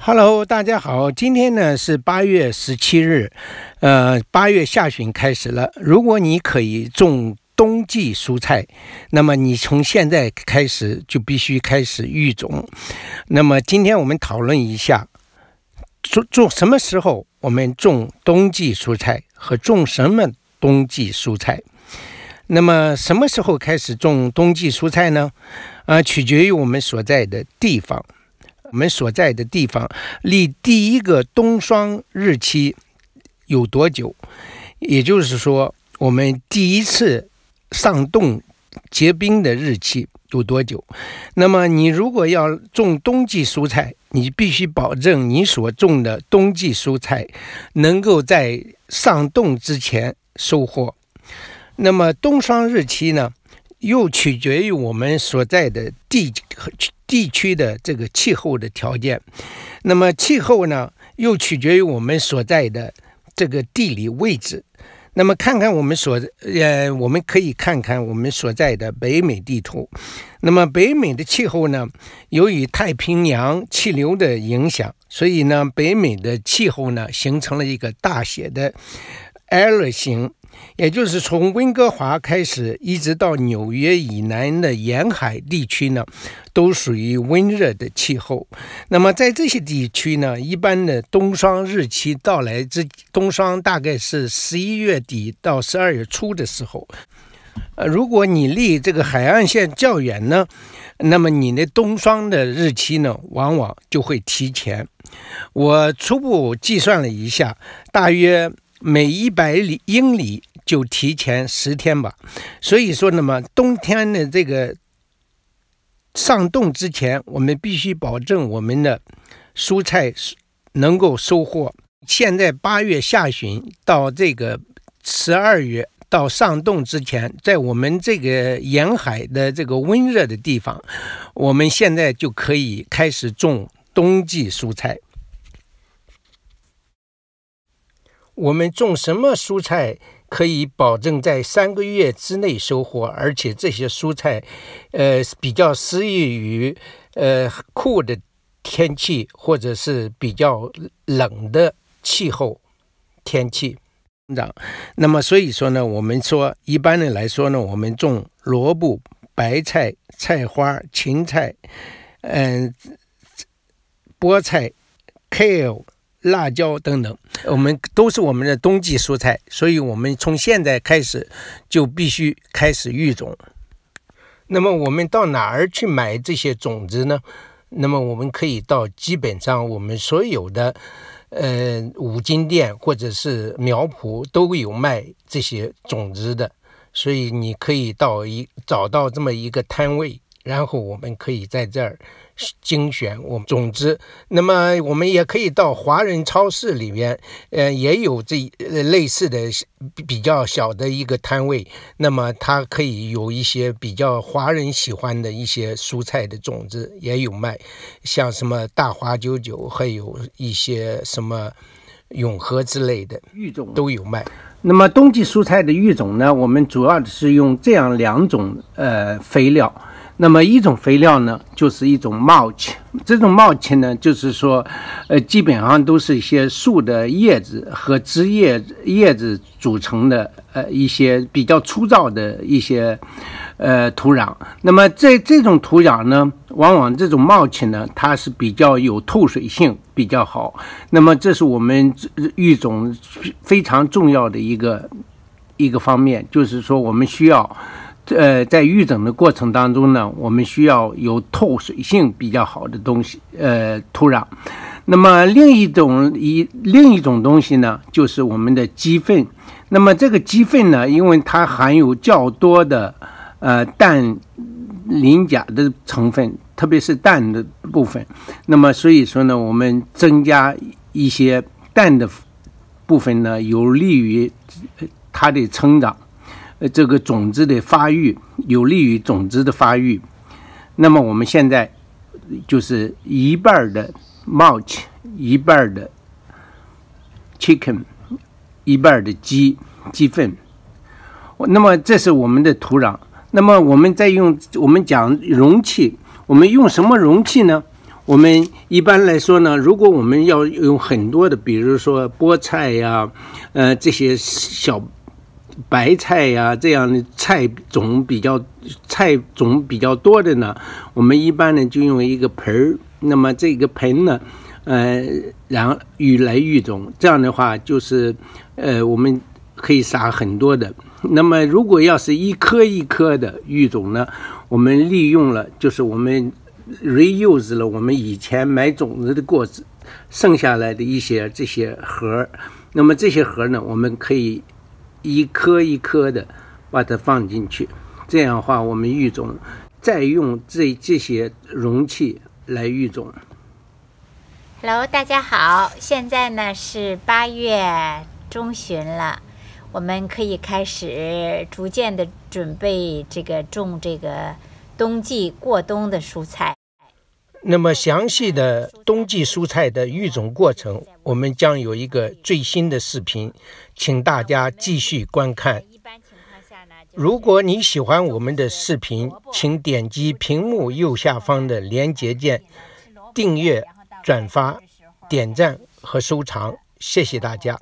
Hello，大家好，今天呢是八月十七日，呃，八月下旬开始了。如果你可以种冬季蔬菜，那么你从现在开始就必须开始育种。那么今天我们讨论一下，种种什么时候我们种冬季蔬菜和种什么冬季蔬菜？那么什么时候开始种冬季蔬菜呢？呃，取决于我们所在的地方。我们所在的地方离第一个冬霜日期有多久？也就是说，我们第一次上冻结冰的日期有多久？那么，你如果要种冬季蔬菜，你必须保证你所种的冬季蔬菜能够在上冻之前收获。那么，冬霜日期呢？又取决于我们所在的地和区。地区的这个气候的条件，那么气候呢，又取决于我们所在的这个地理位置。那么，看看我们所，呃，我们可以看看我们所在的北美地图。那么，北美的气候呢，由于太平洋气流的影响，所以呢，北美的气候呢，形成了一个大写的 L 型。也就是从温哥华开始，一直到纽约以南的沿海地区呢，都属于温热的气候。那么在这些地区呢，一般的冬霜日期到来之冬霜大概是十一月底到十二月初的时候。呃，如果你离这个海岸线较远呢，那么你的冬霜的日期呢，往往就会提前。我初步计算了一下，大约。每一百里英里就提前十天吧，所以说，那么冬天的这个上冻之前，我们必须保证我们的蔬菜能够收获。现在八月下旬到这个十二月到上冻之前，在我们这个沿海的这个温热的地方，我们现在就可以开始种冬季蔬菜。我们种什么蔬菜可以保证在三个月之内收获，而且这些蔬菜，呃，比较适宜于呃酷的天气或者是比较冷的气候天气。长，那么所以说呢，我们说一般的来说呢，我们种萝卜、白菜、菜花、芹菜，嗯，菠菜、kale。辣椒等等，我们都是我们的冬季蔬菜，所以我们从现在开始就必须开始育种。那么我们到哪儿去买这些种子呢？那么我们可以到基本上我们所有的，呃五金店或者是苗圃都有卖这些种子的，所以你可以到一找到这么一个摊位。然后我们可以在这儿精选我们种子。那么我们也可以到华人超市里面，呃，也有这类似的比较小的一个摊位。那么它可以有一些比较华人喜欢的一些蔬菜的种子也有卖，像什么大花九九，还有一些什么永和之类的育种都有卖。那么冬季蔬菜的育种呢，我们主要是用这样两种呃肥料。那么一种肥料呢，就是一种冒起。这种冒起呢，就是说，呃，基本上都是一些树的叶子和枝叶叶子组成的，呃，一些比较粗糙的一些，呃，土壤。那么这这种土壤呢，往往这种冒起呢，它是比较有透水性，比较好。那么这是我们一种非常重要的一个一个方面，就是说我们需要。呃，在育种的过程当中呢，我们需要有透水性比较好的东西，呃，土壤。那么另一种一另一种东西呢，就是我们的鸡粪。那么这个鸡粪呢，因为它含有较多的呃氮、磷、钾的成分，特别是氮的部分。那么所以说呢，我们增加一些氮的部分呢，有利于它的成长。呃，这个种子的发育有利于种子的发育。那么我们现在就是一半的 mulch，一半的 chicken，一半的鸡鸡粪。那么这是我们的土壤。那么我们在用，我们讲容器，我们用什么容器呢？我们一般来说呢，如果我们要用很多的，比如说菠菜呀，呃，这些小。白菜呀，这样的菜种比较菜种比较多的呢，我们一般呢就用一个盆儿。那么这个盆呢，呃，然后育来育种，这样的话就是呃，我们可以撒很多的。那么如果要是一颗一颗的育种呢，我们利用了就是我们 reuse 了我们以前买种子的过剩下来的一些这些核儿。那么这些核呢，我们可以。一颗一颗的把它放进去，这样话我们育种，再用这这些容器来育种。Hello，大家好，现在呢是八月中旬了，我们可以开始逐渐的准备这个种这个冬季过冬的蔬菜。那么详细的冬季蔬菜的育种过程，我们将有一个最新的视频，请大家继续观看。如果你喜欢我们的视频，请点击屏幕右下方的连接键，订阅、转发、点赞和收藏，谢谢大家。